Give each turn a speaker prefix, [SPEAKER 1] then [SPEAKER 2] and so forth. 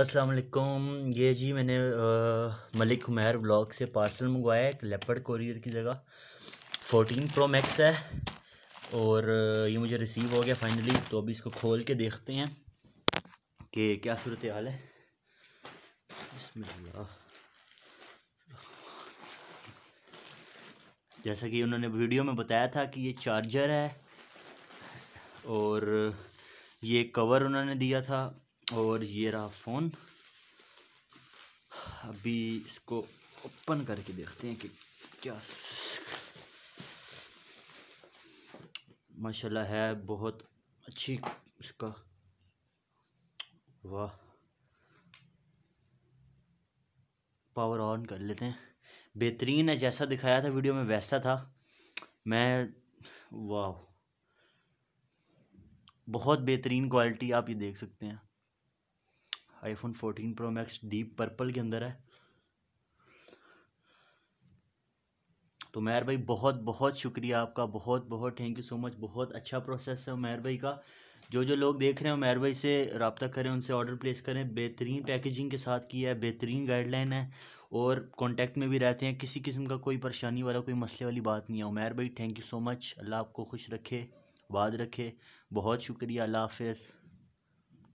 [SPEAKER 1] अस्सलाम वालेकुम ये जी मैंने आ, मलिक हुमैर ब्लॉग से पार्सल मंगवाया है एक लेपर्ड कोरियर की जगह 14 प्रो मैक्स है और ये मुझे रिसीव हो गया फाइनली तो अभी इसको खोल के देखते हैं कि क्या सूरत हाल है जैसा कि उन्होंने वीडियो में बताया था कि ये चार्जर है और ये कवर उन्होंने दिया था और ये रहा फ़ोन अभी इसको ओपन करके देखते हैं कि क्या माशाल्लाह है बहुत अच्छी इसका वाह पावर ऑन कर लेते हैं बेहतरीन है जैसा दिखाया था वीडियो में वैसा था मैं वाह बहुत बेहतरीन क्वालिटी आप ये देख सकते हैं iPhone fourteen Pro Max deep purple के अंदर है तो मेहर भाई बहुत बहुत शुक्रिया आपका बहुत बहुत थैंक यू सो मच बहुत अच्छा प्रोसेस है मेहर भाई का जो जो लोग देख रहे हैं मेहर भाई से रबता करें उनसे ऑर्डर प्लेस करें बेहतरीन पैकेजिंग के साथ किया है बेहतरीन गाइडलाइन है और कांटेक्ट में भी रहते हैं किसी किस्म का कोई परेशानी वाला कोई मसले वाली बात नहीं है महर भाई थैंक यू सो मच अल्लाह आपको खुश रखे बाद रखे बहुत शुक्रिया अल्लाह हाफ